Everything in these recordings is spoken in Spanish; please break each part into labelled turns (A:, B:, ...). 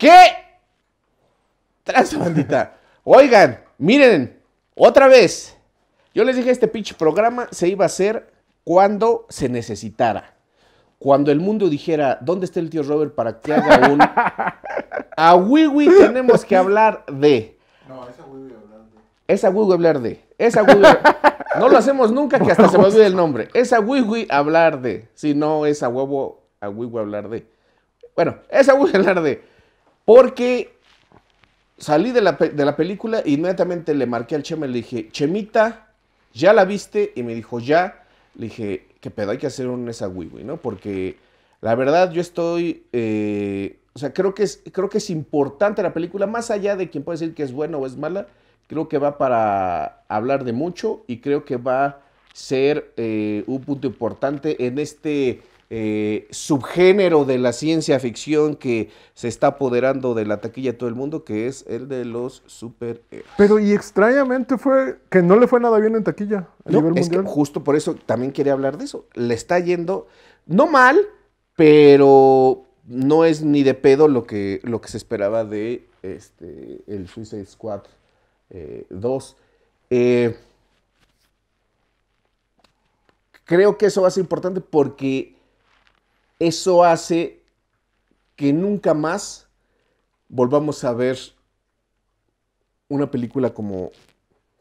A: ¿Qué? Tranza, bandita. Oigan, miren, otra vez. Yo les dije, este pinche programa se iba a hacer cuando se necesitara. Cuando el mundo dijera, ¿dónde está el tío Robert para que haga un... A Wiwi tenemos que hablar de... No, esa Wiwi hablar de... Esa Wiwi hablar de... No lo hacemos nunca que hasta se me olvide el nombre. Esa Wiwi hablar de... Si no, esa huevo... A Wiwi hablar de... Bueno, esa Wiwi hablar de... Porque salí de la, película e inmediatamente le marqué al Chema y le dije, Chemita, ¿ya la viste? Y me dijo, ya. Le dije, qué pedo, hay que hacer un esa wiwi, ¿no? Porque la verdad yo estoy... Eh, o sea, creo que, es, creo que es importante la película, más allá de quien puede decir que es buena o es mala, creo que va para hablar de mucho y creo que va a ser eh, un punto importante en este eh, subgénero de la ciencia ficción que se está apoderando de la taquilla de todo el mundo, que es el de los superhéroes.
B: Pero y extrañamente
A: fue que no le fue nada bien en taquilla a nivel justo por eso también quería hablar de eso. Le está yendo, no mal, pero no es ni de pedo lo que, lo que se esperaba de este, el Suicide Squad 2. Eh, eh, creo que eso va a ser importante porque eso hace que nunca más volvamos a ver una película como,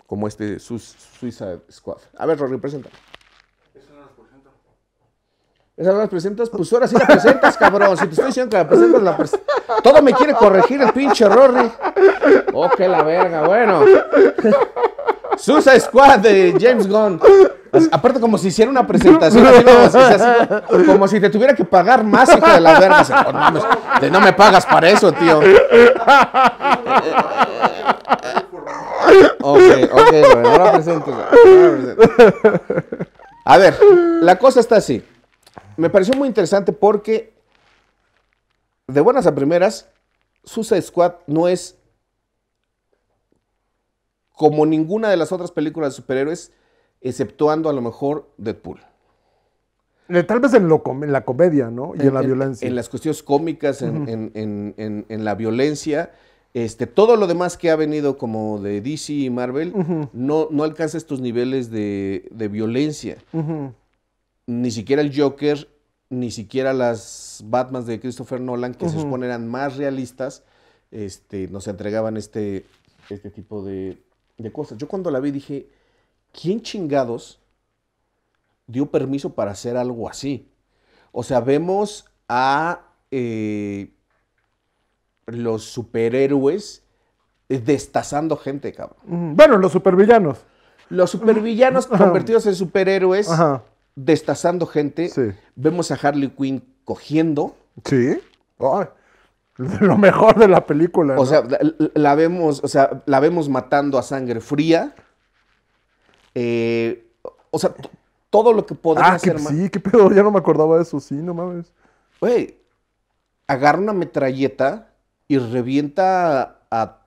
A: como este de Suicide Squad. A ver, Rory, presenta. Esa no la presentas? ¿Esa no la presentas? Pues ahora sí la presentas, cabrón. Si te estoy diciendo que la presentas, la presentas. Todo me quiere corregir el pinche Rory. Oh, qué la verga, bueno. Suicide Squad de James Gunn aparte, como si hiciera una presentación, como si te tuviera que pagar más, hijo de la verga. Oh, no, me pagas para eso, tío. bueno, A ver, la cosa está así. Me pareció muy interesante porque, de buenas a primeras, Susa Squad no es como ninguna de las otras películas de superhéroes exceptuando a lo mejor Deadpool.
B: Eh, tal vez en, la comedia, ¿no? Y en, la violencia. En
A: las cuestiones cómicas, en, la violencia. Este, todo lo demás que ha venido como de DC y Marvel no, no alcanza estos niveles de, violencia. Ni siquiera el Joker, ni siquiera las Batmans de Christopher Nolan, que se supone eran más realistas, este, nos entregaban este, este tipo de cosas. Yo cuando la vi dije, ¿quién chingados dio permiso para hacer algo así? O sea, vemos a eh, los superhéroes destazando gente, cabrón. Bueno, los supervillanos. Los supervillanos convertidos en superhéroes, destazando gente. Vemos a Harley Quinn cogiendo. Sí. lo mejor de la película. O sea, vemos, o sea, la vemos matando a sangre fría. Eh, o sea, todo lo que podría ah, hacer Ah, Sí,
B: qué pedo, ya no me acordaba de eso, sí, no mames.
A: Güey, agarra una metralleta y revienta a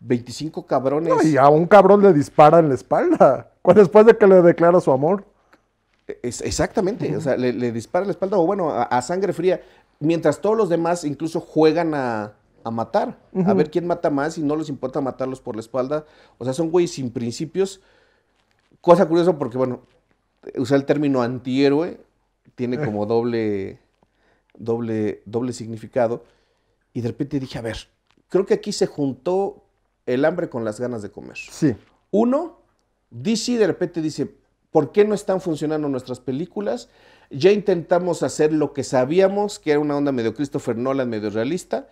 A: 25 cabrones. y a un cabrón
B: le dispara en la espalda, después de que le declara su amor.
A: E-, es, exactamente, o sea, le, dispara en la espalda, o bueno, a, sangre fría, mientras todos los demás incluso juegan a, matar, a ver quién mata más y no les importa matarlos por la espalda. O sea, son güeyes sin principios cosa curiosa porque, bueno, usar el término antihéroe, tiene eh. como doble, doble, doble significado. Y de repente dije, a ver, creo que aquí se juntó el hambre con las ganas de comer. Sí. Uno, DC de repente dice, ¿por qué no están funcionando nuestras películas? Ya intentamos hacer lo que sabíamos, que era una onda medio Christopher Nolan, medio realista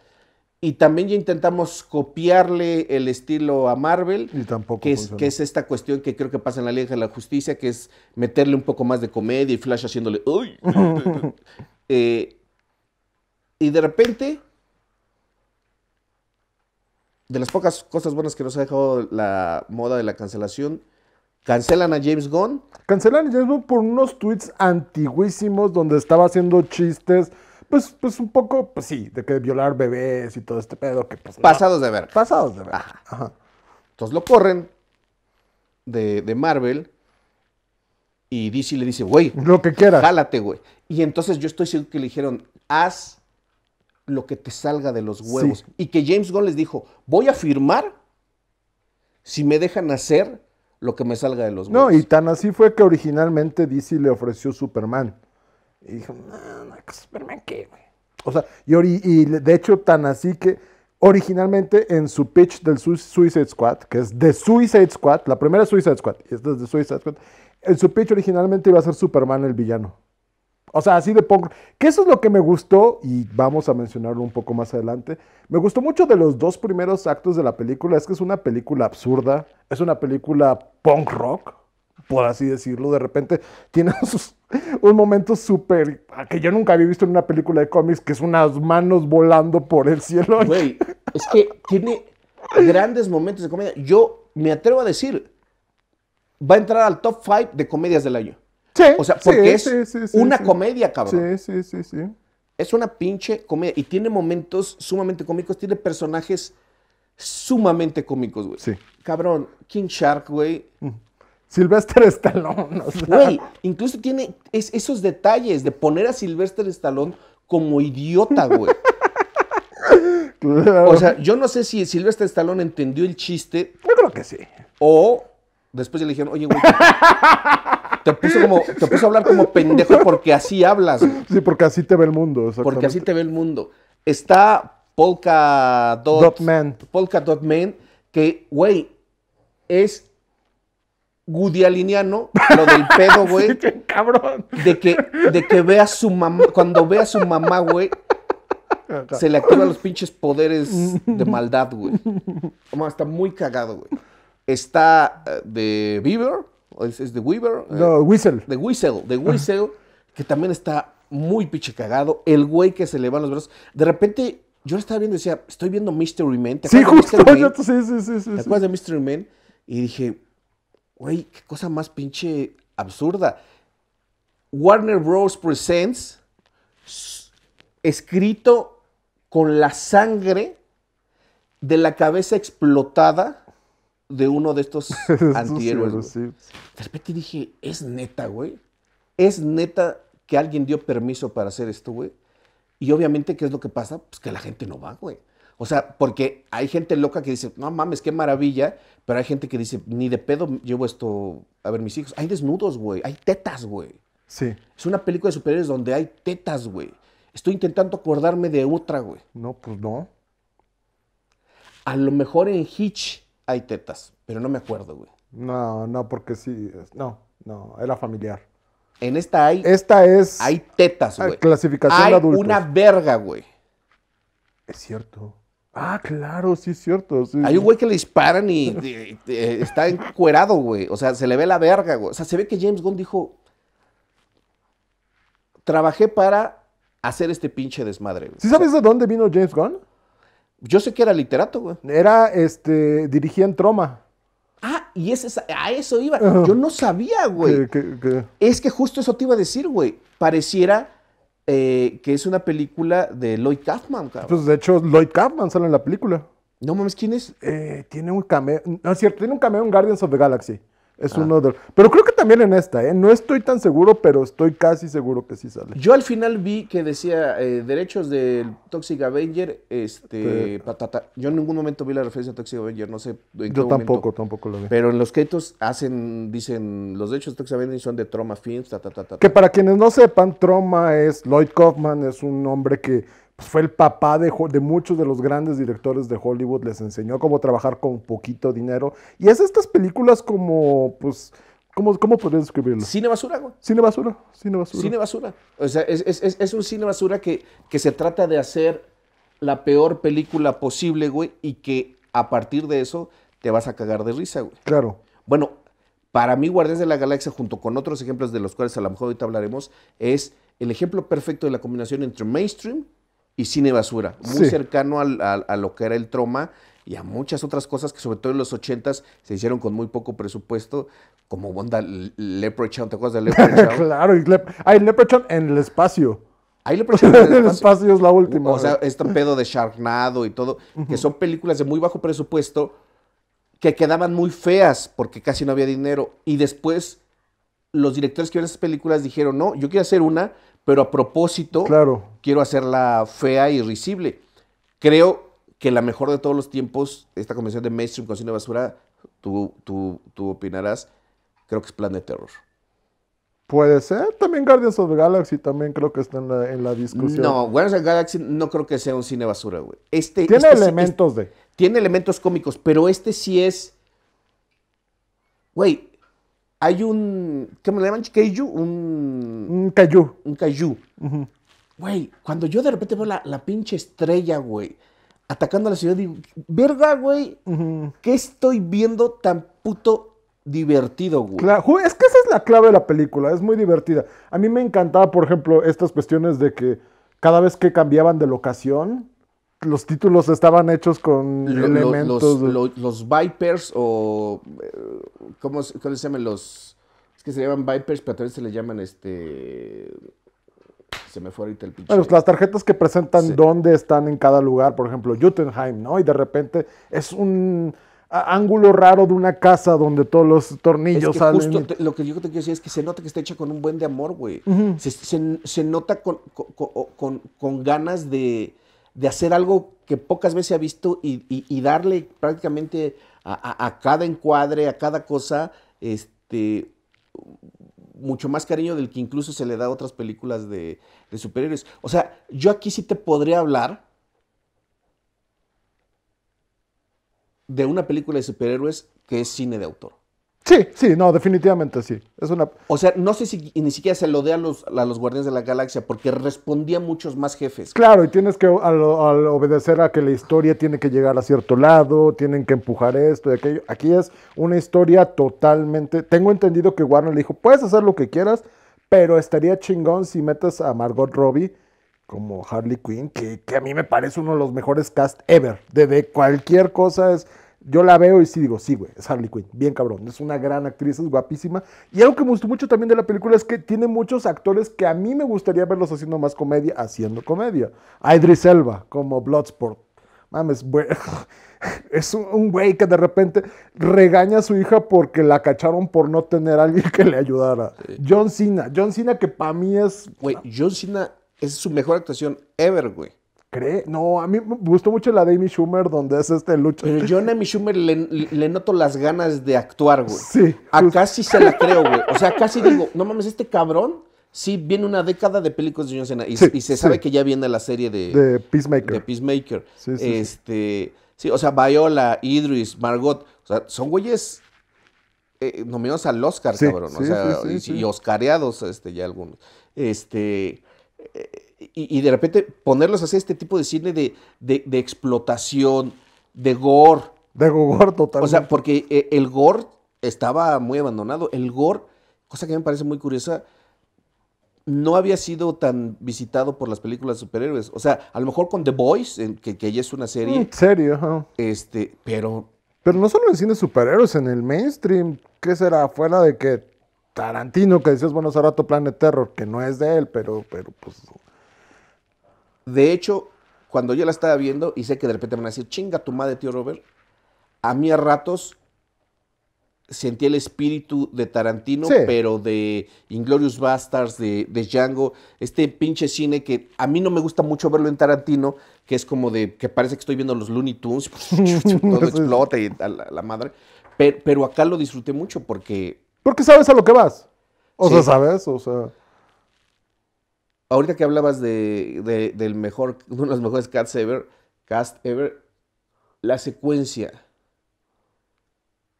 A: y también ya intentamos copiarle el estilo a Marvel, y tampoco que, es, que, es, esta cuestión que creo que pasa en la Liga de la Justicia, que es meterle un poco más de comedia y Flash haciéndole... ¡Uy! Eh, y de repente, de las pocas cosas buenas que nos ha dejado la moda de la cancelación, Cancelan a James Gunn. Cancelan a James Gunn por unos tweets
B: antiguísimos donde estaba haciendo chistes pues, pues, un poco, pues sí, de que violar bebés y todo este pedo que pues, Pasados
A: de ver. Pasados de ver. Ajá. Entonces lo corren de, Marvel y DC le dice, güey. Lo que quieras. Jálate, güey. Y entonces yo estoy seguro que le dijeron, haz lo que te salga de los huevos. Y que James Gunn les dijo, voy a firmar si me dejan hacer lo que me salga de los
B: huevos. No, y tan así fue que originalmente DC le ofreció Superman. Y dijo,
A: Superman, ¿qué,
B: O sea, y, de hecho, tan así que originalmente en su pitch del Suicide Squad, que es The Suicide Squad, la primera Suicide Squad, y esta es The Suicide Squad, en su pitch originalmente iba a ser Superman el villano. O sea, así de punk. Que eso es lo que me gustó, y vamos a mencionarlo un poco más adelante. Me gustó mucho de los dos primeros actos de la película. Es que es una película absurda, es una película punk rock, por así decirlo. De repente tiene sus un momento súper que yo nunca había visto en una película de cómics, que es unas manos volando por el
A: cielo. Güey, es que tiene grandes momentos de comedia. Yo me atrevo a decir, va a entrar al top 5 de comedias del año. Sí. O sea, porque es una comedia, cabrón. Sí, sí, sí, sí. Es una pinche comedia y tiene momentos sumamente cómicos, tiene personajes sumamente cómicos, güey. Sí. Cabrón, King Shark, güey. Mm. Silvestre Stallone. Güey, incluso tiene esos detalles de poner a Sylvester Stallone como idiota, güey. O sea, yo no sé si Silvestre Stallone entendió el chiste. Yo creo que sí. O después le dijeron, oye, güey, te puso, a hablar como pendejo porque así hablas. Sí, porque así te ve el mundo. Porque así te ve el mundo. Está Polka Dot, Dot Man. Polka Dot Man, que, güey, es gudialiniano, lo del pedo, güey. qué cabrón. De que, de que vea a su mamá, cuando vea a su mamá, güey, se le activan los pinches poderes de maldad, güey. Está muy cagado, güey. Está eh, de Weaver, es, de Weaver. Eh, no, de Weasel. De Whistle, de Whistle, que también está muy pinche cagado. El güey que se le van los brazos. De repente, yo lo estaba viendo y decía, estoy viendo Mystery Man. sí, justo. sí, sí, sí, ¿Te acuerdas de Mystery Man? Y dije, Güey, qué cosa más pinche absurda. Warner Bros. Presents, escrito con la sangre de la cabeza explotada de uno de estos antihéroes. De repente dije, es neta, güey. Es neta que alguien dio permiso para hacer esto, güey. Y obviamente, ¿qué es lo que pasa? Pues que la gente no va, güey. O sea, porque hay gente loca que dice, no mames, qué maravilla, pero hay gente que dice, ni de pedo llevo esto a ver mis hijos. Hay desnudos, güey, hay tetas, güey. Sí. Es una película de superhéroes donde hay tetas, güey. Estoy intentando acordarme de otra, güey. No, pues no. A lo mejor en Hitch hay tetas, pero no me acuerdo, güey. No, no, porque sí. No, no, era familiar. En esta hay. Esta
B: es. Hay tetas, güey. Clasificación hay Una
A: verga, güey. Es cierto. Ah, claro, sí es cierto. Hay un güey que le disparan y, eh, está encuerado, güey. O sea, se le ve la verga, güey. O sea, se ve que James Gunn dijo, trabajé para hacer este pinche desmadre, güey. ¿Sí sabes de dónde vino James Gunn? Yo sé que era literato, güey.
B: Era, este, dirigía en Troma. Ah, y
A: a eso iba. Yo no sabía, güey. Es que justo eso te iba a decir, güey. Pareciera eh, que es una película de Lloyd Kaufman, pues,
B: de hecho, Lloyd Kaufman sale en la película. No mames, ¿quién es? Eh, tiene un cameo. No es cierto, tiene un cameo en Guardians of the Galaxy. Es un ah. uno Pero creo que también en esta, ¿eh? No estoy tan seguro, pero estoy casi seguro que sí sale.
A: Yo al final vi que decía eh, derechos del Toxic Avenger, este... Patata. Yo en ningún momento vi la referencia a Toxic Avenger, no sé Yo tampoco, tampoco lo vi. Pero en los créditos hacen, dicen, los derechos de Toxic Avenger son de Troma Films, ta, Que
B: para quienes no sepan, Troma es... Lloyd Kaufman es un hombre que fue el papá de, muchos de los grandes directores de Hollywood, les enseñó cómo trabajar con poquito dinero. Y es estas películas como, pues, ¿cómo, cómo describirlo? Cine basura, güey. Cine basura, cine basura. Cine
A: basura. O sea, es, un cine basura que, que se trata de hacer la peor película posible, güey, y que a partir de eso te vas a cagar de risa, güey. Claro. Bueno, para mí Guardianes de la Galaxia, junto con otros ejemplos de los cuales a lo mejor ahorita hablaremos, es el ejemplo perfecto de la combinación entre mainstream y cine basura, muy cercano a, lo que era el troma y a muchas otras cosas que sobre todo en los ochentas se hicieron con muy poco presupuesto, como bonda Leprechaun, ¿te acuerdas de Leprechaun? claro, hay Leprechaun en el espacio. Ahí en el espacio es la última. O sea, este pedo de charnado y todo, que son películas de muy bajo presupuesto que quedaban muy feas porque casi no había dinero. Y después los directores que vieron esas películas dijeron, no, yo quiero hacer una, pero a propósito, quiero hacerla fea y risible. Creo que la mejor de todos los tiempos, esta convención de mainstream con cine basura, tú, tú, opinarás, creo que es Plan de Terror.
B: Puede ser. También Guardians of the Galaxy también creo que está en la, discusión. No,
A: Guardians of Galaxy no creo que sea un cine basura, güey. Este, tiene elementos de. Tiene elementos cómicos, pero este sí es. Güey, hay un. ¿Qué me llaman? ¿Keiju? Un. Un cayú. Un cayú. Güey, cuando yo de repente veo la, la pinche estrella, güey, atacando a la ciudad, digo, verga, güey, ¿qué estoy viendo tan puto divertido, güey? Claro,
B: es que esa es la clave de la película, es muy divertida. A mí me encantaba, por ejemplo, estas cuestiones de que cada vez que cambiaban de locación, los títulos estaban hechos con elementos.
A: Los, Vipers o. Eh, ¿cómo, se llaman los.? Es que se llaman Vipers, pero también se le llaman este. Se me fue ahorita el pinche. Bueno, las tarjetas
B: que presentan dónde están en cada lugar, por ejemplo, Jutenheim ¿no? Y de repente es un ángulo raro de una casa donde todos los tornillos es
A: lo que yo te quiero decir es que se nota que está hecha con un buen de amor, güey. se, nota con, con, con ganas de de hacer algo que pocas veces se ha visto y, darle prácticamente a, cada encuadre, a cada cosa, este, mucho más cariño del que incluso se le da a otras películas de, de superhéroes. O sea, yo aquí sí te podría hablar de una película de superhéroes que es cine de autor. Sí, sí, no, definitivamente sí. Es una... O sea, no sé si ni siquiera se lo dé a los, a los Guardianes de la Galaxia, porque respondía muchos más jefes.
B: Claro, y tienes que al, al obedecer a que la historia tiene que llegar a cierto lado, tienen que empujar esto y aquello. Aquí es una historia totalmente. Tengo entendido que Warner le dijo: puedes hacer lo que quieras, pero estaría chingón si metes a Margot Robbie como Harley Quinn, que, que a mí me parece uno de los mejores cast ever. De, de cualquier cosa es yo la veo y sí digo, sí, güey, es Harley Quinn, bien cabrón, es una gran actriz, es guapísima. Y algo que me gustó mucho también de la película es que tiene muchos actores que a mí me gustaría verlos haciendo más comedia, haciendo comedia. Idris Elba, como Bloodsport. Mames, güey. Es un güey que de repente regaña a su hija porque la cacharon por no tener a alguien que le ayudara. John Cena. John Cena que para mí es...
A: Güey, John Cena es su mejor actuación ever, güey.
B: No, a mí me gustó mucho la de Amy Schumer donde hace este lucho. yo
A: a Amy Schumer le, noto las ganas de actuar, güey. Sí. Acá se la creo, güey. O sea, casi digo, no mames, este cabrón sí viene una década de películas de John Cena. Y, se sabe que ya viene la serie de... De Peacemaker. De Peacemaker. Sí, este, sí, o sea, Viola, Idris, Margot. O sea, son güeyes eh, nominados al Oscar, cabrón. o sea, y, oscareados este, ya algunos. Este... Eh, y, de repente ponerlos a este tipo de cine de, explotación, de gore.
B: De gore total. O sea,
A: porque eh, el gore estaba muy abandonado. El gore, cosa que me parece muy curiosa, no había sido tan visitado por las películas de superhéroes. O sea, a lo mejor con The Boys, que, que ya es una serie. En mm,
B: serio,
A: Este, pero.
B: Pero no solo en cine superhéroes, en el mainstream. ¿Qué será? Fuera de que Tarantino, que decías, bueno, hace rato Planet Terror, que no es de él,
A: pero, pero pues. De hecho, cuando yo la estaba viendo y sé que de repente me van a decir, chinga tu madre, tío Robert, a mí a ratos sentí el espíritu de Tarantino, pero de Inglorious Bastards, de, Django, este pinche cine que a mí no me gusta mucho verlo en Tarantino, que es como de que parece que estoy viendo los Looney Tunes, pues, todo explota y a la, madre. Pero, acá lo disfruté mucho porque...
B: Porque sabes a lo que vas. O sea, sabes, o sea
A: ahorita que hablabas de, del mejor, uno de los mejores cast ever, cast ever, la secuencia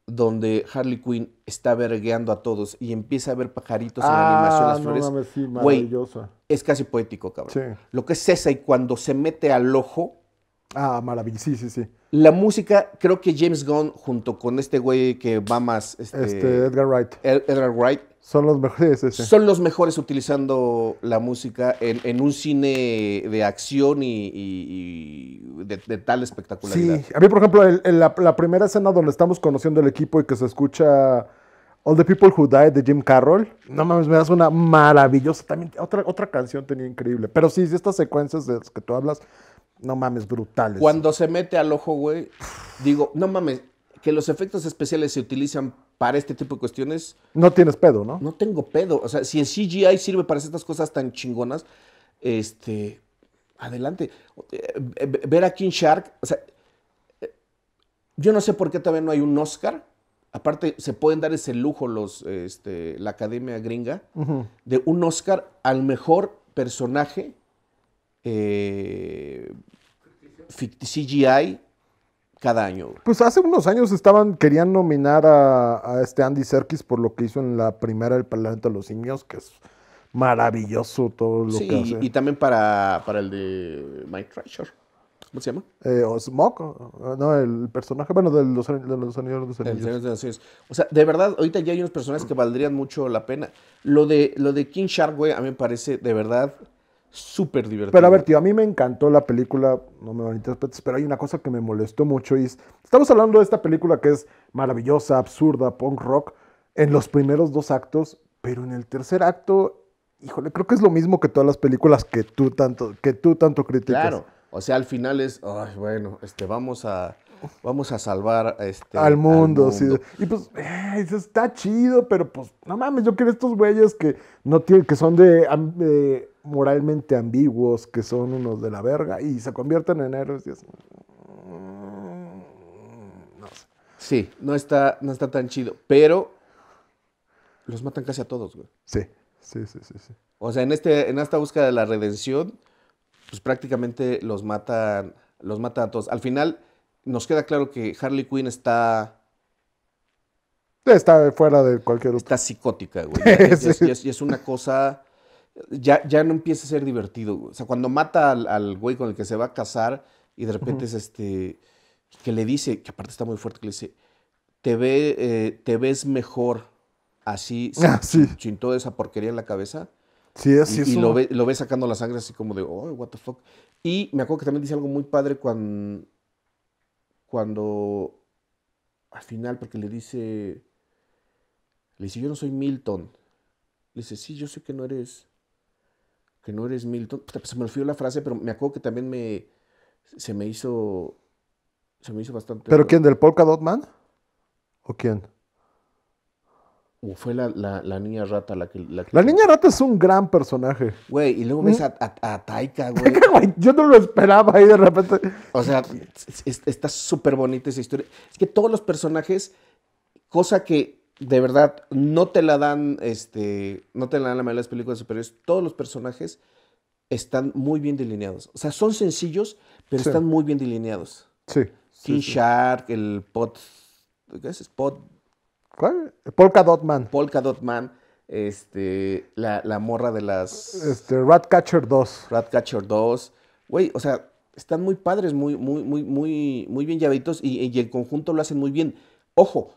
A: donde Harley Quinn está vergueando a todos y empieza a ver pajaritos en la ah, animación las flores. mames, maravillosa. es casi poético, cabrón. Lo que es esa y cuando se mete al ojo. Ah, maravilloso, sí, sí, sí. La música, creo que James Gunn, junto con este güey que va más. este, este Edgar Wright. Edgar Wright son los mejores. Son los mejores utilizando la música en, un cine de acción y, de, tal espectacularidad. Sí, a mí, por ejemplo,
B: la, primera escena donde estamos conociendo el equipo y que se escucha All the People Who Die de Jim Carroll, no mames, me das una maravillosa. También otra, otra canción tenía increíble. Pero sí, estas secuencias de las que tú hablas, no mames, brutales. Cuando
A: se mete al ojo, güey, digo, no mames, que los efectos especiales se utilizan para este tipo de cuestiones. No tienes pedo, ¿no? No tengo pedo. O sea, si el CGI sirve para hacer estas cosas tan chingonas, este. Adelante. Eh, eh, ver a King Shark, o sea. Eh, yo no sé por qué todavía no hay un Oscar. Aparte, se pueden dar ese lujo los, este, la academia gringa de un Oscar al mejor personaje eh, CGI cada año.
B: Pues hace unos años estaban, querían nominar a, este Andy Serkis por lo que hizo en la primera El Parlamento de los Simios, que es maravilloso todo lo que hace. Y
A: también para, para el de Mike Treasure. ¿Cómo se llama? Eh, o
B: Smoke, no, el personaje, bueno, de los, de los de los Señor de los
A: Anillos. O sea, de verdad, ahorita ya hay unos personajes que valdrían mucho la pena. Lo de, lo de King Shark, güey, a mí me parece, de verdad, súper divertido. Pero a ver,
B: tío, a mí me encantó la película, no me van a malinterpretes, pero hay una cosa que me molestó mucho y es, estamos hablando de esta película que es maravillosa, absurda, punk rock, en los primeros dos actos, pero en el tercer acto, híjole, creo que es lo mismo que todas las películas que tú tanto, que tú tanto criticas. Claro,
A: o sea, al final es, ay, bueno, este, vamos a vamos a salvar este, al mundo. Y pues, eh, eso
B: está chido, pero pues, no mames, yo quiero estos güeyes que no tienen, que son de, moralmente ambiguos, que son unos de la verga, y se convierten en héroes. Mm,
A: no Sí, no está, no está tan chido, pero los matan casi a todos, güey.
B: Sí, sí, sí, sí.
A: O sea, en, este, en esta búsqueda de la redención, pues prácticamente los matan, los matan a todos. Al final, nos queda claro que Harley Quinn está... Está fuera de cualquier otro. Está psicótica, güey. Y es una cosa... Ya, ya no empieza a ser divertido. O sea, cuando mata al, güey con el que se va a casar y de repente es este... Que le dice, que aparte está muy fuerte, que le dice, te, ve, eh, te ves mejor así, ah, sin, sí. toda esa porquería en la cabeza. Sí, así es. Y, lo, ve, lo ve sacando la sangre así como de, oh, what the fuck. Y me acuerdo que también dice algo muy padre cuando cuando al final, porque le dice, le dice, yo no soy Milton. Le dice, sí, yo sé que no eres, que no eres Milton. Pues, se me olvidó la frase, pero me acuerdo que también me, se me hizo, se me hizo bastante. ¿Pero quién,
B: del Polka Dot ¿O quién?
A: o fue la, niña rata la que, la
B: niña rata es un gran personaje.
A: Güey, y luego ves mm. a, Taika, güey. Yo no lo esperaba ahí de repente. O sea, está súper bonita esa historia. Es que todos los personajes, cosa que de verdad no te la dan, este, no te la dan la mayoría de las películas superiores, todos los personajes están muy bien delineados. O sea, son sencillos, pero están muy bien delineados. Sí. King Shark, el pot... ¿Qué es? Pot ¿Cuál? Polka Dotman. Polka Dotman, Este, la, morra de las. Este, Ratcatcher 2. Ratcatcher 2. Güey, o sea, están muy padres, muy, muy, muy, muy, muy bien llavitos y, el conjunto lo hacen muy bien. Ojo,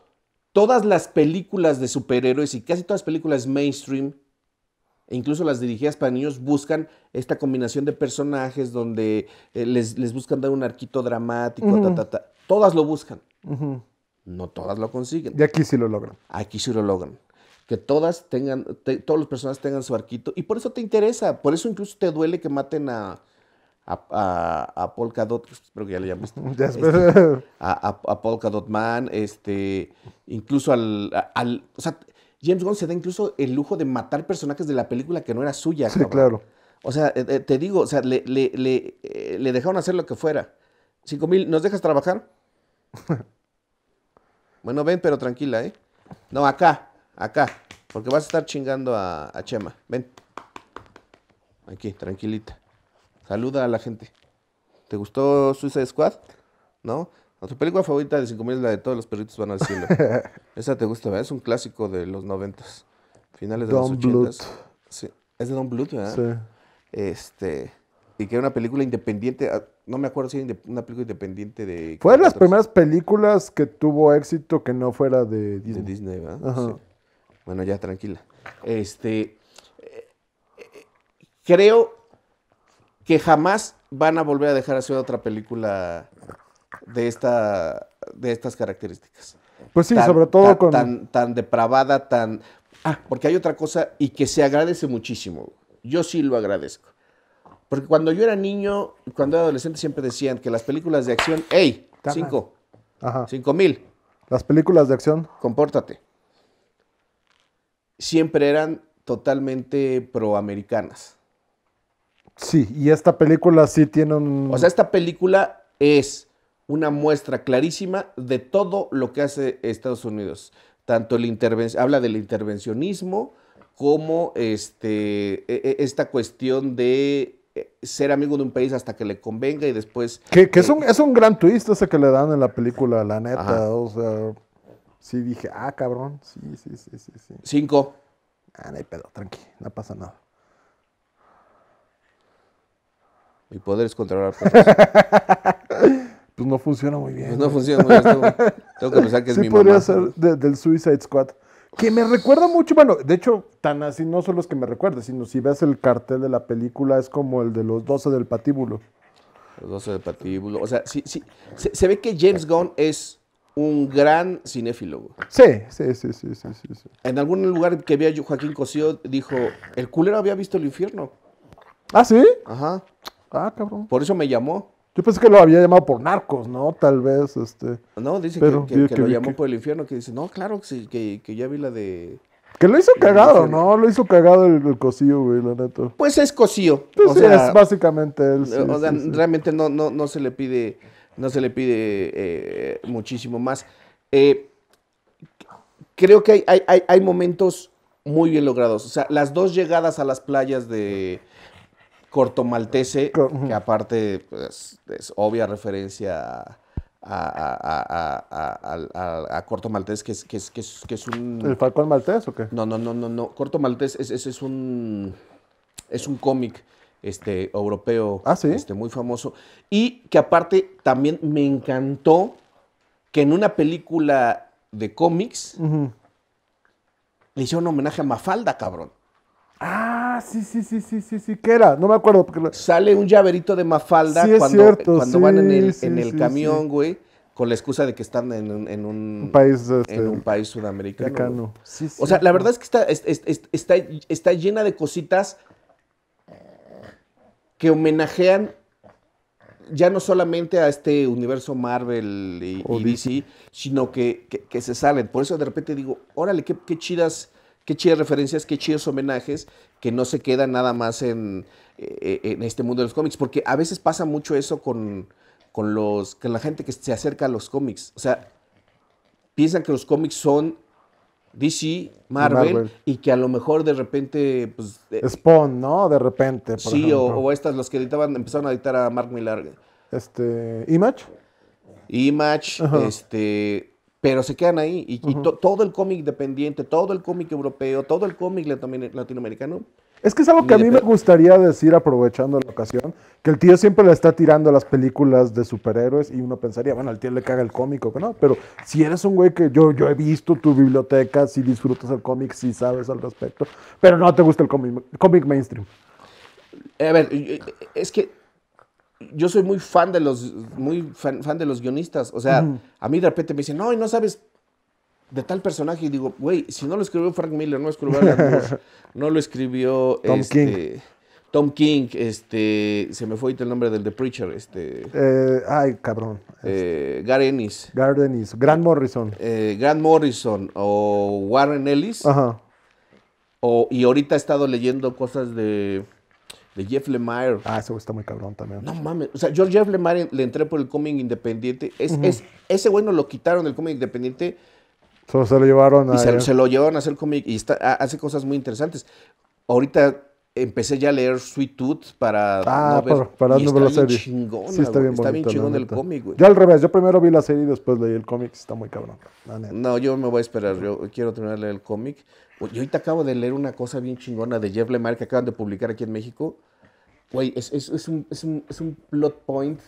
A: todas las películas de superhéroes y casi todas las películas mainstream, e incluso las dirigidas para niños, buscan esta combinación de personajes donde eh, les, buscan dar un arquito dramático, ta, ta, ta. todas lo buscan. No todas lo consiguen. Y aquí sí lo logran. Aquí sí lo logran. Que todas tengan, todos los personajes tengan su arquito. Y por eso te interesa. Por eso incluso te duele que maten a, a, a, a espero que ya le llamaste. a, a, Dot Man, este, incluso al, al, O sea, James Gunn se da incluso el lujo de matar personajes de la película que no era suya. Sí, claro. O sea, eh, eh, te digo, o sea, le, le, eh, le dejaron hacer lo que fuera. Cinco mil, ¿nos dejas trabajar? Bueno, ven, pero tranquila, ¿eh? No, acá, acá. Porque vas a estar chingando a, Chema. Ven. Aquí, tranquilita. Saluda a la gente. ¿Te gustó Suicide Squad? ¿No? ¿Nuestra tu película favorita de 5000 es la de todos los perritos van a cielo. Esa te gusta, ¿verdad? Es un clásico de los 90 Finales de los 80 Sí. Es de Don Bluth, ¿verdad? Sí. Este. Y que era una película independiente. Ah, no me acuerdo si era una película independiente de... Fue de las primeras
B: películas que tuvo éxito que no fuera de Disney. De Disney ¿verdad?
A: Bueno, ya tranquila. Este, eh, creo que jamás van a volver a dejar hacer otra película de, esta, de estas características.
B: Pues sí, sobre todo con... Tan,
A: tan depravada, tan... Ah, porque hay otra cosa y que se agradece muchísimo. Yo sí lo agradezco. Porque cuando yo era niño, cuando era adolescente, siempre decían que las películas de acción, ¡ey! Cinco. Ajá. Cinco mil. Las películas de acción. Compórtate. Siempre eran totalmente proamericanas.
B: Sí, y esta película sí tiene un. O sea,
A: esta película es una muestra clarísima de todo lo que hace Estados Unidos. Tanto el habla del intervencionismo como este, e-, e-, esta cuestión de ser amigo de un país hasta que le convenga y después... Que,
B: es, eh, un, es un gran twist ese que le dan en la película, la neta. O sea, sí dije, ah, cabrón, sí, sí, sí, sí.
A: Cinco. Ah, no hay pedo, tranqui, no pasa nada. Mi poder es controlar Pues no funciona muy bien. Pues no funciona muy bien. Tengo que pensar que es mi mamá. podría ser
B: del Suicide Squad. Que me recuerda mucho, bueno, de hecho, tan así no son los que me recuerda, sino si ves el cartel de la película, es como el de los 12 del patíbulo.
A: Los 12 del patíbulo. O sea, sí, sí. Se, ve que James Gunn es un gran cinéfilo.
B: Sí, sí, sí, sí, sí,
A: sí, En algún lugar que vi a Joaquín Cosío dijo, el culero había visto el infierno. ¿Ah, sí? Ajá. Ah, cabrón. Por eso me llamó.
B: Yo pensé que lo había llamado por narcos, ¿no? Tal vez, este.
A: No, dice que, lo llamó por el infierno, que dice, no, claro, que, que, ya vi la de.
B: Que lo hizo cagado, ¿no? Lo hizo cagado el, cosío, güey, la neta.
A: Pues es cosío. Pues o sea, es básicamente él. o sea, realmente no, no, no se le pide, no se le pide eh, muchísimo más. Eh, creo que hay, hay momentos muy bien logrados. O sea, las dos llegadas a las playas de, Corto Maltese, que aparte pues, es obvia referencia a, a, Corto Maltese que es, que, un... ¿El Falcón Maltese o qué? No, no, no, no, no. Corto Maltese es, un, es un cómic este, europeo ah, este, muy famoso. Y que aparte también me encantó que en una película de cómics le hicieron un homenaje a Mafalda, cabrón. Ah, Ah, sí, sí, sí, sí, sí, sí. ¿Qué era? No me acuerdo. Sale un llaverito de Mafalda cuando, cierto. cuando van en el, camión, güey. Con la excusa de que están en un, este, país, sudamericano. o sea, la verdad es que está, está, llena de cositas que homenajean ya no solamente a este universo Marvel y, DC, sino que, se salen. Por eso de repente digo, órale, qué, qué chidas qué chidas referencias, qué chidos homenajes que no se quedan nada más eh, eh, en, este mundo de los cómics, porque a veces pasa mucho eso con, con, los, con la gente que se acerca a los cómics. O sea, piensan que los cómics son DC, Marvel, y que a lo mejor de repente... Pues, eh,
B: Spawn, ¿no? De repente.
A: Por sí, o, estas, los que editaban, empezaron a editar a Mark Millar.
B: Este, Image.
A: Image, este, pero se quedan ahí. Y, todo el cómic dependiente, todo el cómic europeo, todo el cómic latinoamericano.
B: Es que es algo que a mí me gustaría decir aprovechando la ocasión, que el tío siempre le está tirando las películas de superhéroes y uno pensaría, bueno, al tío le caga el cómic o no, pero si eres un güey que yo, yo he visto tu biblioteca, si disfrutas el cómic, si sabes al respecto, pero no te gusta el cómic mainstream.
A: A ver, es que yo soy muy fan de los, muy fan, de los guionistas. O sea, a mí de repente me dicen, no, y no sabes de tal personaje. Y digo, güey, si no lo escribió Frank Miller, no lo escribió no lo escribió Tom este, King. Tom King, este, se me fue ahorita el nombre del The Preacher, este. Eh, ay, cabrón. Eh, este, Gar Ennis. Gar Ennis. Grant Morrison. Eh, Grant Morrison o Warren Ellis. Ajá. O, y ahorita he estado leyendo cosas de de Jeff Lemire. Ah, ese güey está muy cabrón también. No mames. O sea, yo Jeff Lemire le entré por el cómic independiente. Es, ese güey no lo quitaron del cómic independiente.
B: se lo llevaron a. Y se,
A: lo llevaron a hacer cómic y hace cosas muy interesantes. Ahorita empecé ya a leer Sweet Tooth para ah, ver, para, no ver la serie. Chingona, sí, está bien, está bien chingón el cómic, güey. Yo al
B: revés, yo primero vi la serie y después leí el cómic, está muy cabrón.
A: No, yo me voy a esperar, yo quiero terminar de leer el cómic. Yo ahorita acabo de leer una cosa bien chingona de Jeff Lemire que acaban de publicar aquí en México. Güey, es, es, es, un, es, un, es un plot point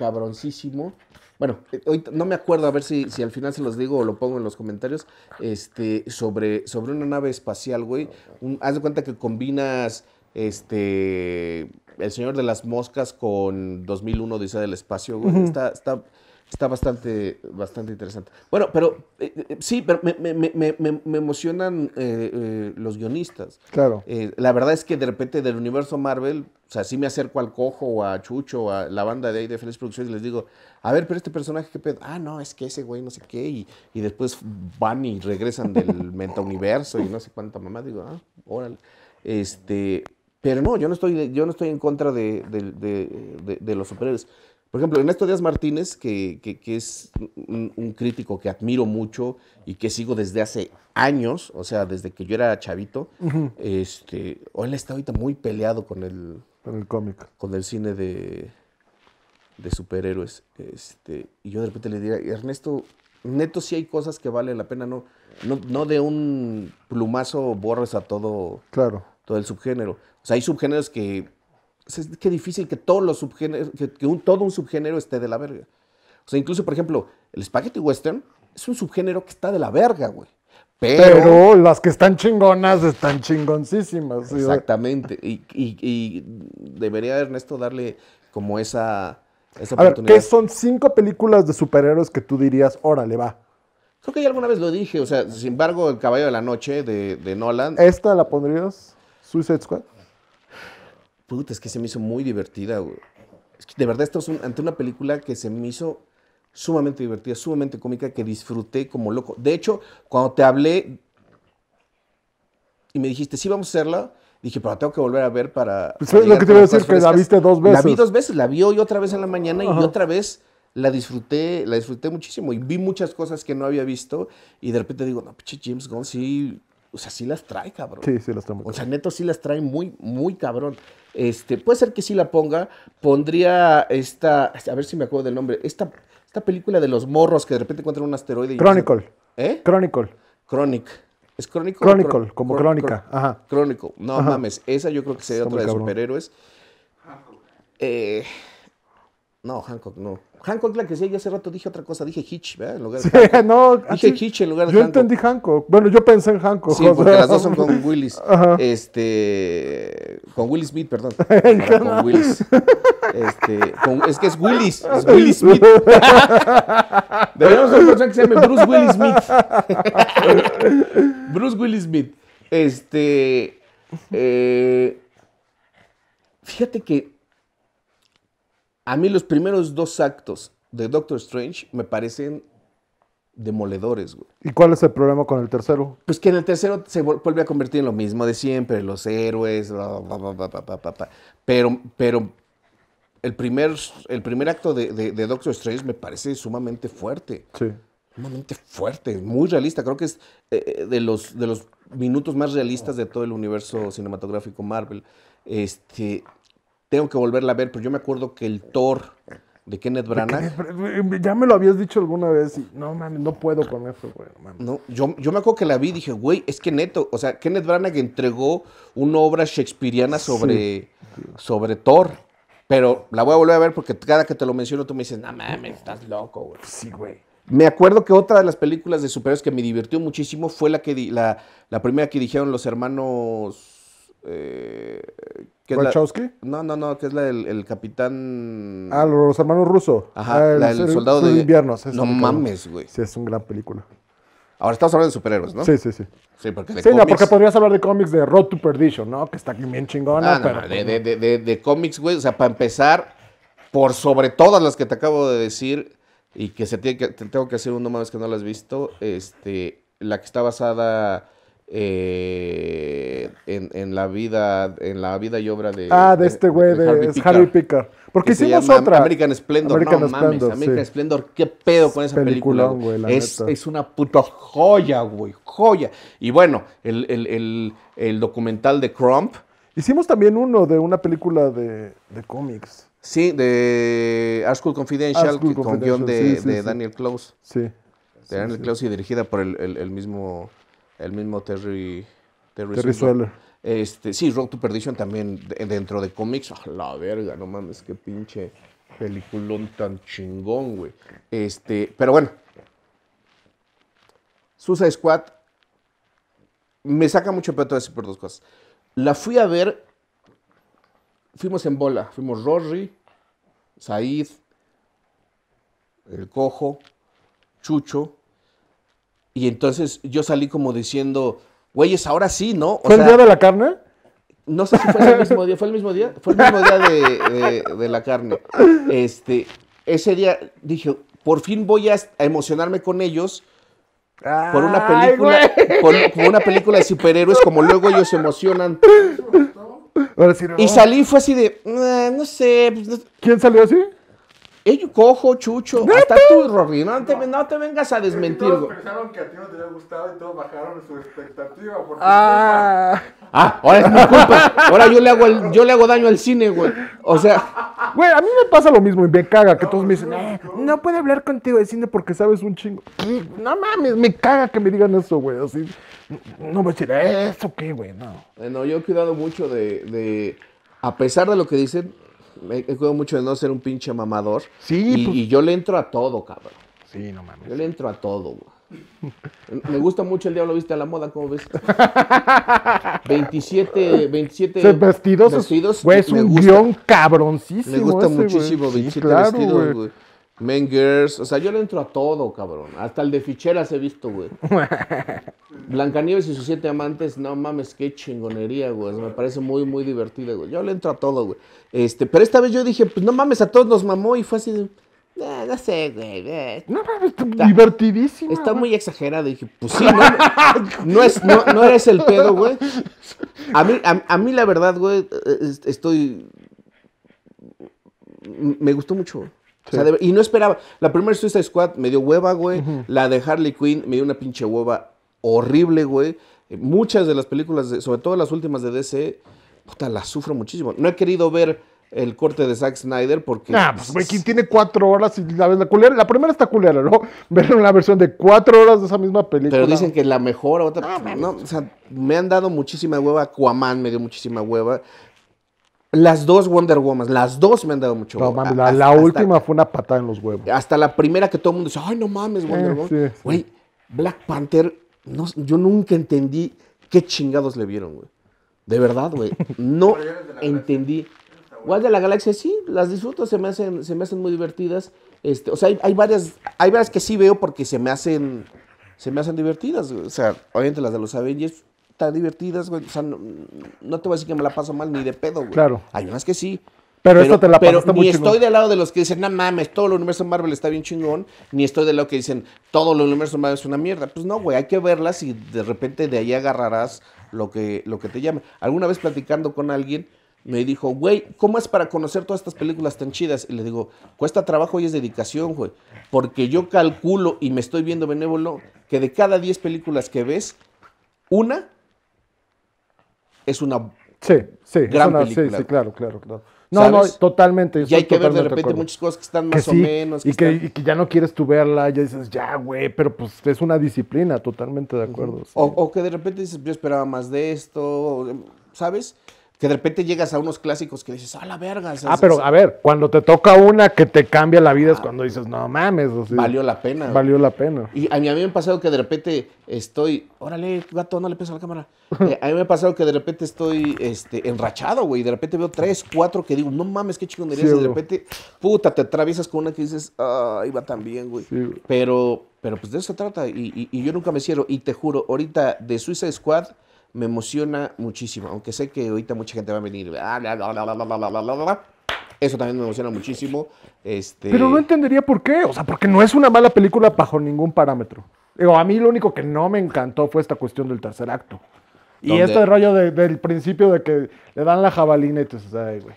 A: cabroncísimo. Bueno, eh, hoy no me acuerdo a ver si, si, al final se los digo o lo pongo en los comentarios. Este, sobre, sobre una nave espacial, güey. haz de cuenta que combinas este. El Señor de las Moscas con 2001 Dice del Espacio, güey. Está, está, bastante, bastante interesante. Bueno, pero eh, eh, sí, pero me, emocionan los guionistas. Claro. la verdad es que de repente del universo Marvel o sea, sí me acerco al Cojo o a Chucho o a la banda de ahí de Feliz Producciones y les digo, a ver, pero este personaje, ¿qué pedo? Ah, no, es que ese güey no sé qué. Y, después van y regresan del metauniverso y no sé cuánta mamá. Digo, ah, órale. Este, pero no, yo no estoy, yo no estoy en contra de, los superhéroes. Por ejemplo, Ernesto Díaz Martínez, que, que, es un, crítico que admiro mucho y que sigo desde hace años, o sea, desde que yo era chavito, este... él está ahorita muy peleado con el, con el cómic. Con el cine de, de superhéroes. Este, y yo de repente le diría, Ernesto, neto sí hay cosas que valen la pena, no, no, de un plumazo borres a todo, claro. todo el subgénero. O sea, hay subgéneros que. Es difícil que todos los subgéneros, un, todo un subgénero esté de la verga. O sea, incluso, por ejemplo, el spaghetti western es un subgénero que está de la verga, güey.
B: Pero,
A: las que están chingonas están chingoncísimas. Exactamente. Y, debería Ernesto darle como esa, esa a Ver, ¿Qué son cinco
B: películas de superhéroes que tú dirías, órale, va?
A: Creo que ya alguna vez lo dije. O sea, sin embargo, El Caballo de la Noche de, Nolan. ¿Esta la pondrías? ¿Suicide Squad? Puta, es que se me hizo muy divertida, de verdad, esto es ante una película que se me hizo sumamente divertida, sumamente cómica, que disfruté como loco. De hecho, cuando te hablé y me dijiste, sí, vamos a hacerla, dije, pero tengo que volver a ver para... Pues lo que te voy a decir, que la viste dos veces. La vi dos veces, la vi hoy otra vez en la mañana y otra vez la disfruté, la disfruté muchísimo y vi muchas cosas que no había visto y de repente digo, no, pinche James Gunn sí, o sea, sí las trae, cabrón. Sí, sí las trae. o sea, neto sí las trae muy, muy cabrón. Este, puede ser que sí la ponga, pondría esta, a ver si me acuerdo del nombre, esta esta película de los morros que de repente encuentran un asteroide. Y Chronicle. ¿Eh? Chronicle. Chronic. ¿Es Chronicle Chronicle, como crónica. Ajá. Chronicle No mames, esa yo creo que sería otra de superhéroes. Eh, no, Hancock no. Hancock la que sí, yo hace rato dije otra cosa, dije Hitch, ¿verdad? no, dije Hitch en lugar de Yo
B: entendí Hancock. Bueno, yo pensé en Hancock. Sí, porque las dos son con
A: Willis. Ajá. Este, con Willis Smith, perdón. con Willis. Este, es que es Willis, es Willis Smith. debemos una persona que se llame Bruce Willis Smith. Bruce Willis Smith. Este, eh, fíjate que a mí los primeros dos actos de Doctor Strange me parecen demoledores, güey.
B: ¿Y cuál es el problema con el tercero?
A: Pues que en el tercero se vuelve a convertir en lo mismo de siempre, los héroes, Pero, pero el primer, el primer acto de, Doctor Strange me parece sumamente fuerte. Sí. Sumamente fuerte, muy realista. Creo que es eh, eh, de, los, de los minutos más realistas de todo el universo cinematográfico Marvel. Este, tengo que volverla a ver, pero yo me acuerdo que el Thor de Kenneth Branagh.
B: ya me lo habías dicho alguna vez y no mames, no puedo con eso, güey.
A: No, yo, me acuerdo que la vi y dije, güey, es que neto, o sea, Kenneth Branagh entregó una obra shakespeariana sobre, sobre Thor. Pero la voy a volver a ver porque cada que te lo menciono tú me dices, no mames, estás
B: loco, güey. Sí, güey.
A: Me acuerdo que otra de las películas de superhéroes que me divirtió muchísimo fue la que la, la primera que dijeron los hermanos eh, que no, no, no, que es la del el capitán. Ah,
B: los hermanos rusos. Ajá, ah, el, soldado de. invierno. no mames,
A: güey. Sí, es una gran película. Ahora estamos hablando de superhéroes, ¿no? Sí, sí, sí. Sí, porque de no, porque
B: podrías hablar de cómics de Road to Perdition, ¿no? Que está bien chingona, ah, no, pues
A: de, cómics, güey, o sea, para empezar, por sobre todas las que te acabo de decir y que se tiene que, te tengo que hacer uno más que no las has visto, este, la que está basada eh, en, la vida en la vida y obra de ah de este güey de, Harry Picker. porque hicimos otra American Splendor American no Splendor, mames American Splendor qué pedo con esa película es, es una puta joya güey joya y bueno el, el, el, el, documental de Crump
B: hicimos también uno de una película de, de cómics
A: sí de Ascool Confidential, con guión de, de Daniel Close sí de Daniel Close y dirigida por el mismo el mismo Terry, Terry, Terry Este, sí, Rock to Perdition también dentro de cómics. Ah, la verga, no mames, qué pinche peliculón tan chingón, güey. Este, pero bueno. Susa Squad me saca mucho peto decir por dos cosas. La fui a ver, fuimos en bola, fuimos Rory, Said, El Cojo, Chucho, y entonces yo salí como diciendo, güeyes, ahora sí, ¿no? ¿Fue el día de la carne? No sé si fue el mismo día, fue el mismo día, fue el mismo día de, la carne. Este, ese día dije, por fin voy a emocionarme con ellos por una película, por, una película de superhéroes, como luego ellos se emocionan. Ahora sí, Y salí fue así de, ah, pues, no sé. ¿Quién salió así? Ello Cojo, Chucho, hasta tú, Rory, no te, no. te vengas a desmentir. Todos
B: pensaron que a ti no te había gustado y todos bajaron su expectativa.
A: Ah. ah. ahora es mi culpa. Ahora yo le hago, yo le hago daño al cine, güey. O sea. Güey, a mí me pasa lo mismo y me caga que todos me dicen, no eh, puede
B: hablar contigo de cine porque sabes un chingo. No mames, me caga que me digan eso, güey. Así, no me decir, ¿eso qué, güey? No.
A: No, yo he cuidado mucho de, de a pesar de lo que dicen, me, cuido mucho de no ser un pinche mamador. Sí, pues. y, yo le entro a todo, cabrón. Sí, no mames. Yo le entro a todo, güey. Me gusta mucho el diablo viste a la moda, ¿cómo ves? 27, 27 vestidos, es un guión
B: cabroncísimo. Me gusta muchísimo vestidos,
A: güey. Men Girls, o sea, yo le entro a todo, cabrón. Hasta el de ficheras he visto, güey. Blancanieves y sus siete amantes, no mames, qué chingonería, güey. Me parece muy, muy divertido, güey. Yo le entro a todo, güey. Este, pero esta vez yo dije, pues no mames, a todos nos mamó y fue así de. Eh, no, sé, güey. Eh". No mames, está divertidísimo. Está muy exagerado. dije, pues sí, no, no, es, no, eres el pedo, güey. A mí, mí la verdad, güey, estoy. Me gustó mucho, y no esperaba. La primera Suicide Squad me dio hueva, güey. La de Harley Quinn me dio una pinche hueva horrible, güey. Muchas de las películas, sobre todo las últimas de DC, puta, las sufro muchísimo. No he querido ver el corte de Zack Snyder porque... Ah, pues, güey,
B: tiene cuatro horas? Y la, la, la
A: primera está culera, ¿no? Ver una versión de cuatro horas de esa misma película. Pero dicen que la mejor, otra... Ah, o sea, me han dado muchísima hueva. Aquaman me dio muchísima hueva. Las dos Wonder Woman, las dos me han dado mucho no, la, última
B: fue una patada en los huevos.
A: Hasta la primera que todo el mundo dice, ay, no mames, Wonder eh, Woman. Güey, Black Panther, no, yo nunca entendí qué chingados le vieron, güey. De verdad, güey. No entendí. cuál de la Galaxia, sí, las disfruto, se me hacen, se me hacen muy divertidas. Este, o sea, hay, varias, hay varias que sí veo porque se me hacen, se me hacen divertidas. O sea, obviamente las de los Avengers, divertidas, güey. O sea, no, te voy a decir que me la paso mal ni de pedo, güey. Claro. Hay unas que sí. Pero, esto te la pero ni estoy del lado de los que dicen, no mames, todo el universo Marvel está bien chingón, ni estoy del lado que dicen, todo el universo Marvel es una mierda. Pues no, güey, hay que verlas y de repente de ahí agarrarás lo que, lo que te llame. Alguna vez platicando con alguien, me dijo, güey, ¿cómo es para conocer todas estas películas tan chidas? Y le digo, cuesta trabajo y es dedicación, güey. Porque yo calculo y me estoy viendo benévolo que de cada 10 películas que ves, una es una
B: sí, sí, Sí, sí, claro, claro, No, no, totalmente. Y hay que ver de repente muchas cosas que están más o menos. y, que, ya no quieres tú verla, ya dices, ya, güey, pero pues es una disciplina, totalmente de acuerdo. o,
A: o, que de repente dices, yo esperaba más de esto, ¿sabes? Que de repente llegas a unos clásicos que dices, a la verga. ah, pero a
B: ver, cuando te toca una que te cambia la vida es ah. cuando dices, no mames. valió la pena. Valió la pena.
A: Y a mí, me ha pasado que de repente estoy, órale, gato, no le a la cámara. Eh, a mí me ha pasado que de repente estoy este, enrachado, güey. De repente veo tres, cuatro que digo, no mames, qué chico Sí, y de repente, puta, te atraviesas con una que dices, ah, va tan bien, güey. Pero, pero pues de eso se trata. Y, y, yo nunca me cierro. Y te juro, ahorita de Suicide Squad me emociona muchísimo, aunque sé que ahorita mucha gente va a venir. Eso también me emociona muchísimo. Este Pero no entendería por qué, o sea,
B: porque no es una mala película bajo ningún parámetro.
A: Digo, a mí lo único que no me encantó fue esta cuestión del
B: tercer acto. Y este rollo del principio de que le dan la jabalina y te dices, ay, güey.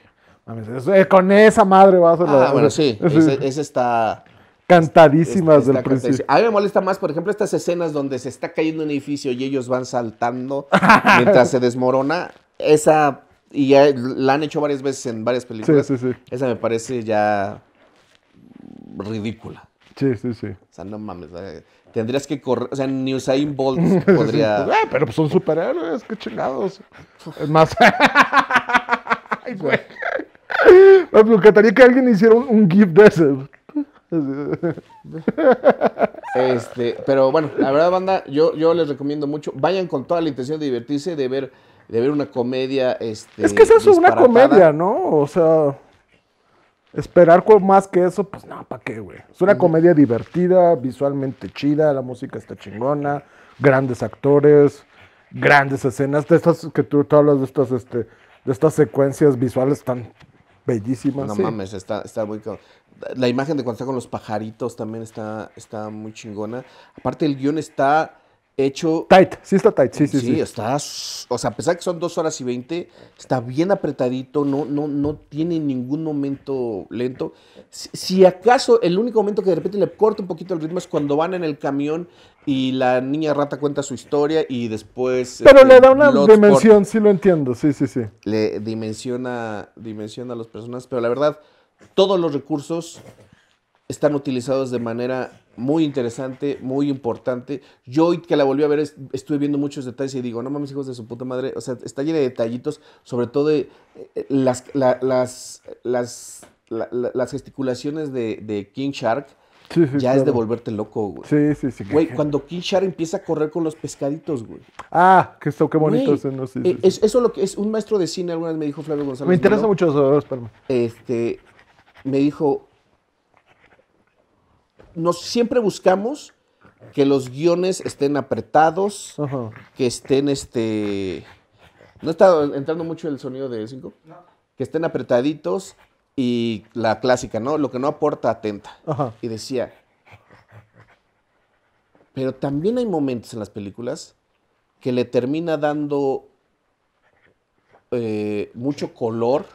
B: Eh, con esa madre vas a... Ah, bueno, sí, Esa
A: está
B: cantadísimas del principio.
A: A mí me molesta más, por ejemplo, estas escenas donde se está cayendo un edificio y ellos van saltando mientras se desmorona. Esa, y ya la han hecho varias veces en varias películas. Sí, sí, sí. Esa me parece ya ridícula. Sí, sí, sí. O sea, no mames. Eh, tendrías que correr. O sea, ni Usain Bolt podría. Eh, pero
B: son superhéroes, qué chingados. Es más. Me encantaría que alguien hiciera un, un GIF de ese.
A: Este, pero bueno, la verdad, banda, yo, yo les recomiendo mucho. Vayan con toda la intención de divertirse, de ver, de ver una comedia. Este, es que es una comedia,
B: ¿no? O sea, esperar más que eso, pues no, ¿para qué, güey? Es una comedia divertida, visualmente chida, la música está chingona, grandes actores, grandes escenas. De estas que tú, hablas de estas, este, de estas secuencias visuales tan bellísimas. No mames,
A: está, está muy. La imagen de cuando está con los pajaritos también está, está muy chingona. Aparte, el guión está hecho. Tight, sí está tight, sí, sí. Sí, está. O sea, a pesar que son dos horas y veinte, está bien apretadito, no, no, no tiene ningún momento lento. Si, acaso, el único momento que de repente le corta un poquito el ritmo es cuando van en el camión y la niña rata cuenta su historia y después. Pero este, le da una dimensión, sí lo entiendo, sí, sí, sí. Le dimensiona, dimensiona a los personas, pero la verdad todos los recursos están utilizados de manera muy interesante, muy importante. Yo hoy que la volví a ver estuve viendo muchos detalles y digo, no mames hijos de su puta madre, o sea, está lleno de detallitos, sobre todo de eh, eh, las, las, las, las, gesticulaciones de, de King Shark. ya es de volverte loco, güey. Sí, sí, sí. Güey, cuando King Shark empieza a correr con los pescaditos, güey. Ah, qué bonito. eso, no, eh, es, eso lo que es un maestro de cine, alguna vez me dijo Flavio González. Me interesa mucho eso, Espérame. Este, me dijo, nos siempre buscamos que los guiones estén apretados, que estén este... ¿No está entrando mucho el sonido de cinco? Que estén apretaditos y la clásica, ¿no? Lo que no aporta atenta. Y decía, pero también hay momentos en las películas que le termina dando eh, mucho color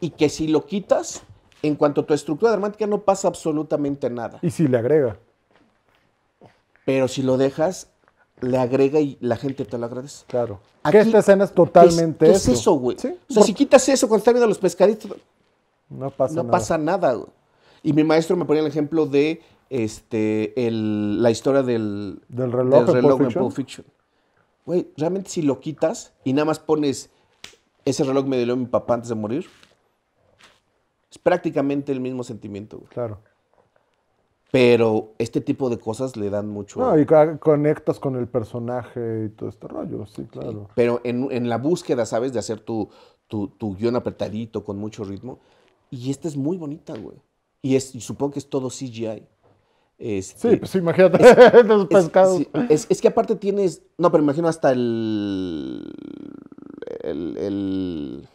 A: y que si lo quitas, en cuanto a tu estructura dramática no pasa absolutamente nada. Y si le agrega. Pero si lo dejas, le agrega y la gente te lo agradece. Claro.
B: Aquí, esta escena es totalmente eso. es eso,
A: güey? O sea, si quitas eso cuando estás viendo los pescaditos, no pasa no nada. Pasa nada güey. Y mi maestro me ponía el ejemplo de este, la historia del, reloj, de en Pulp Fiction. Güey, realmente si lo quitas y nada más pones ese reloj me dio mi papá antes de morir, es prácticamente el mismo sentimiento, güey. Claro. Pero este tipo de cosas le dan mucho. No, y
B: conectas con el personaje y todo este
A: rollo, sí, claro. pero en, la búsqueda, ¿sabes? De hacer tu, tu, guión apretadito, con mucho ritmo. Y esta es muy bonita, güey. Y, es, supongo que es todo CGI. Este, sí, pues imagínate, es, los pescados. Es, que aparte tienes. No, pero imagino hasta El. el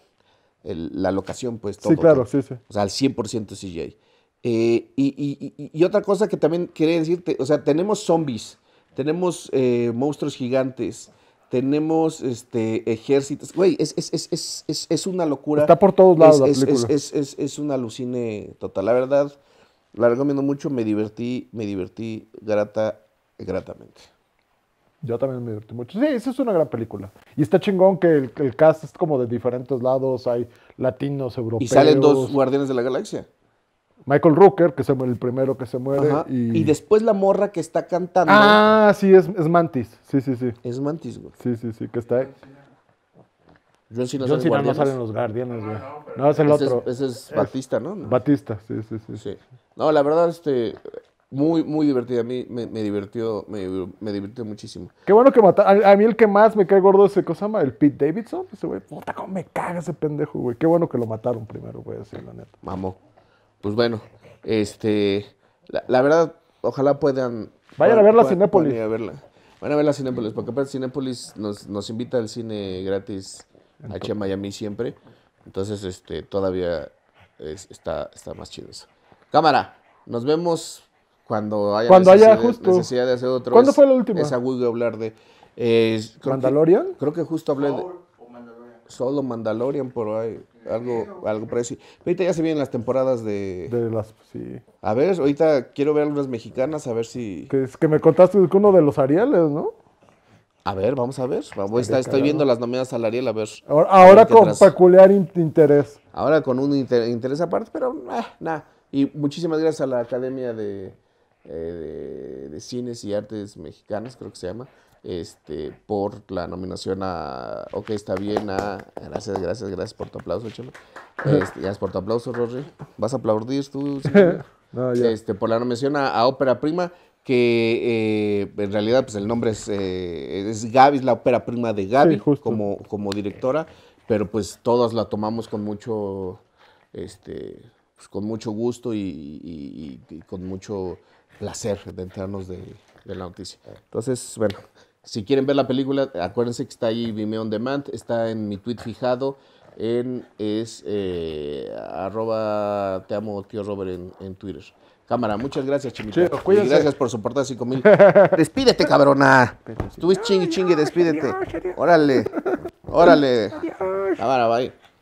A: la locación, pues todo. Sí, claro, sí, sí. O sea, al 100% CGI. Eh, y, y, otra cosa que también quería decirte, o sea, tenemos zombies, tenemos eh, monstruos gigantes, tenemos este, ejércitos. Güey, es, es, es, es, una locura. Está por todos lados la película. Es, un alucine total. La verdad, la recomiendo mucho, me divertí, me divertí grata, gratamente.
B: Yo también me divertí mucho. Sí, esa es una gran película. Y está chingón que el, cast es como de diferentes lados. Hay latinos, europeos. Y salen dos
A: Guardianes de la Galaxia.
B: Michael Rooker, que es el primero que se muere. Y...
A: después la morra que está cantando.
B: Ah, sí, es, Mantis. Sí, sí, sí. Es Mantis, güey. Sí, sí, sí, que está ahí.
A: John Cena, no salen los Guardianes, No, es el otro. ese es Batista, ¿no?
B: Batista, sí, sí, sí.
A: No, la verdad, este, muy, muy divertida. A mí me, me divirtió, me, divirtió muchísimo.
B: Qué bueno que mataron. A, mí el que más me cae gordo es, cosa El Pete Davidson. Ese güey, puta, cómo me caga ese pendejo, güey. Qué bueno que lo
A: mataron primero, a decir la neta. Mamó. Pues bueno, este, la, verdad, ojalá puedan... Vayan a ver la Cinépolis. Vayan a verla. Van a Cinépolis, porque aparte Cinépolis nos, invita al cine gratis aquí a Miami siempre. Entonces, este, todavía está, está más chido eso. Cámara, nos vemos cuando haya, cuando necesidad, justo. necesidad de hacer otro. ¿Cuándo fue la última? Es agudo hablar de. Eh, ¿Mandalorian? creo que justo hablé de. Solo Mandalorian, por ahí. Algo, algo Pero Ahorita ya se vienen las temporadas de. De las. Sí. A ver, ahorita quiero ver algunas mexicanas, a ver si. Que, es que me contaste que uno de los Ariales, ¿no? A ver, vamos a ver. estoy viendo las nominadas al Ariel, a ver. Ahora, con
B: peculiar interés.
A: Ahora con un interés aparte, pero eh, nada. Y muchísimas gracias a la Academia de, eh, de, Cines y Artes Mexicanas, creo que se llama, este, por la nominación a, ok, está bien, gracias, gracias, gracias por tu aplauso, Cholo. Este, gracias por tu aplauso, Rory. ¿Vas a aplaudir tú? este, por la nominación a, ópera prima, que eh, en realidad pues el nombre es, eh, es Gaby, es la ópera prima de Gaby como, como directora, pero pues todos la tomamos con mucho, este, pues, con mucho gusto y con mucho placer de enterarnos de, la noticia. Entonces, bueno, si quieren ver la película, acuérdense que está ahí Vimeo On Demand, está en mi tweet fijado, en es eh, arroba te amo tío Robert en, Twitter. Cámara, muchas gracias, Chimita. gracias por soportar 5 mil. despídete, cabrona. Estuviste chingue, chingue, despídete. Órale. Órale. Cámara, bye.